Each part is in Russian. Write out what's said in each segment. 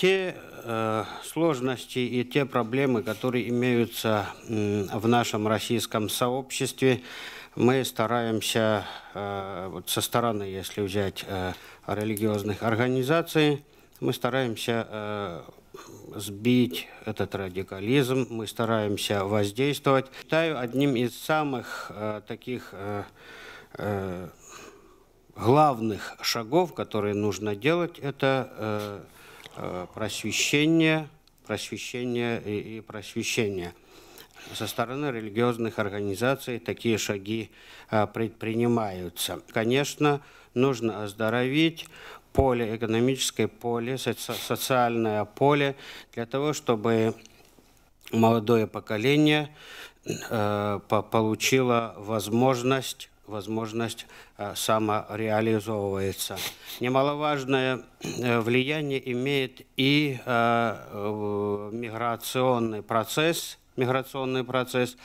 те э, сложности и те проблемы, которые имеются э, в нашем российском сообществе, мы стараемся э, вот со стороны, если взять э, религиозных организаций, мы стараемся э, сбить этот радикализм, мы стараемся воздействовать. Считаю одним из самых э, таких э, э, главных шагов, которые нужно делать, это э, Э, просвещение, просвещение и, просвещение. Со стороны религиозных организаций такие шаги э, предпринимаются. Конечно, нужно оздоровить поле, экономическое поле, социальное поле, для того, чтобы молодое поколение э, получило возможность возможность э, самореализовывается. Немаловажное э, влияние имеет и э, миграционный процесс – миграционный процесс.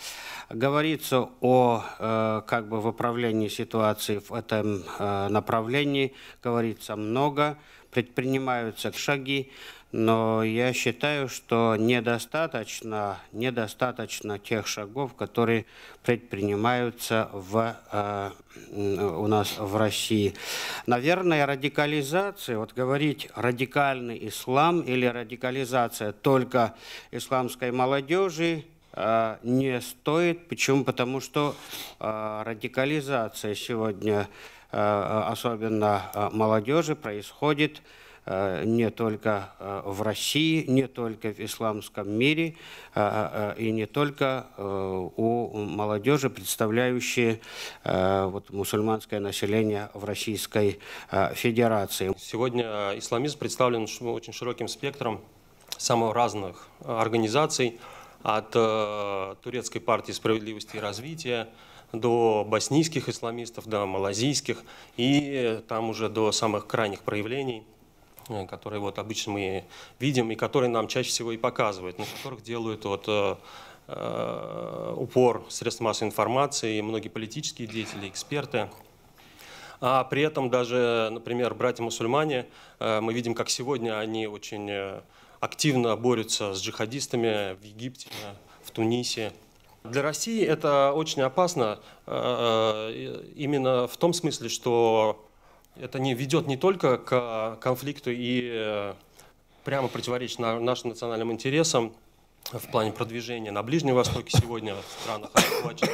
Говорится о э, как бы выправлении ситуации в этом э, направлении, говорится много предпринимаются шаги, но я считаю, что недостаточно, недостаточно тех шагов, которые предпринимаются в, э, у нас в России. Наверное, радикализация, вот говорить радикальный ислам или радикализация только исламской молодежи, э, не стоит. Почему? Потому что э, радикализация сегодня Э, особенно э, молодежи, происходит э, не только в России, не только в исламском мире и не только у молодежи, представляющей вот, мусульманское население в Российской Федерации. Сегодня исламизм представлен очень широким спектром самых разных организаций, от э, турецкой партии справедливости и развития до боснийских исламистов, до малазийских и там уже до самых крайних проявлений э, которые вот обычно мы видим и которые нам чаще всего и показывают, на которых делают вот э, упор средств массовой информации, многие политические деятели, эксперты. А при этом даже, например, братья-мусульмане, мы видим, как сегодня они очень активно борются с джихадистами в Египте, в Тунисе. Для России это очень опасно э, именно в том смысле, что это не ведет не только к конфликту и э, прямо противоречит нашим национальным интересам в плане продвижения на Ближнем Востоке сегодня, в странах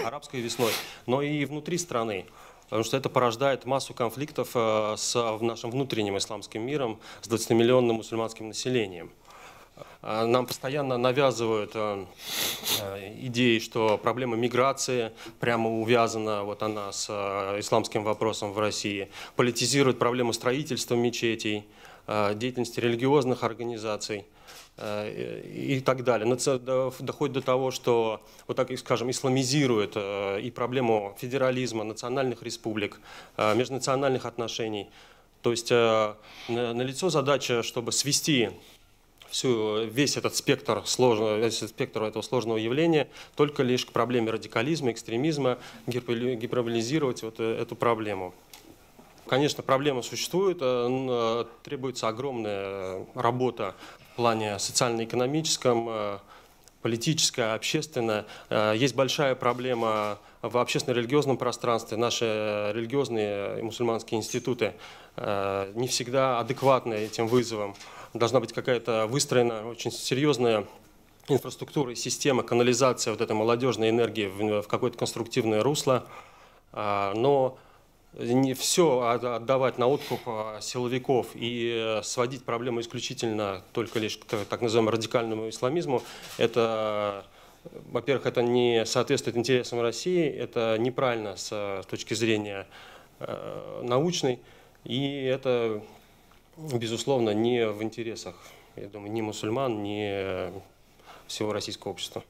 арабской весной, но и внутри страны потому что это порождает массу конфликтов э, с нашим внутренним исламским миром, с 20-миллионным мусульманским населением. А, нам постоянно навязывают э, э, идеи, что проблема миграции прямо увязана вот она с э, исламским вопросом в России. Политизируют проблему строительства мечетей, деятельности религиозных организаций и так далее. Ну, доходит до того, что, вот так скажем, исламизирует и проблему федерализма, национальных республик, межнациональных отношений. То есть налицо задача, чтобы свести всю, весь этот спектр, сложного, весь этот спектр этого сложного явления только лишь к проблеме радикализма, экстремизма, гиперболизировать вот э, эту проблему. Конечно, проблема существует, э, э, требуется огромная работа в плане социально-экономическом, политическая, общественная. Есть большая проблема в общественно-религиозном пространстве. Наши религиозные и мусульманские институты не всегда адекватны этим вызовам должна быть какая-то выстроена очень серьезная инфраструктура и система, канализация вот этой молодежной энергии в, в какое-то конструктивное русло. А, но не все отдавать на откуп а, силовиков и э, сводить проблему исключительно только лишь к так называемому радикальному исламизму, это, во-первых, это не соответствует интересам России, это неправильно с э, точки зрения э, научной, и это безусловно, не в интересах, я думаю, ни мусульман, ни всего российского общества.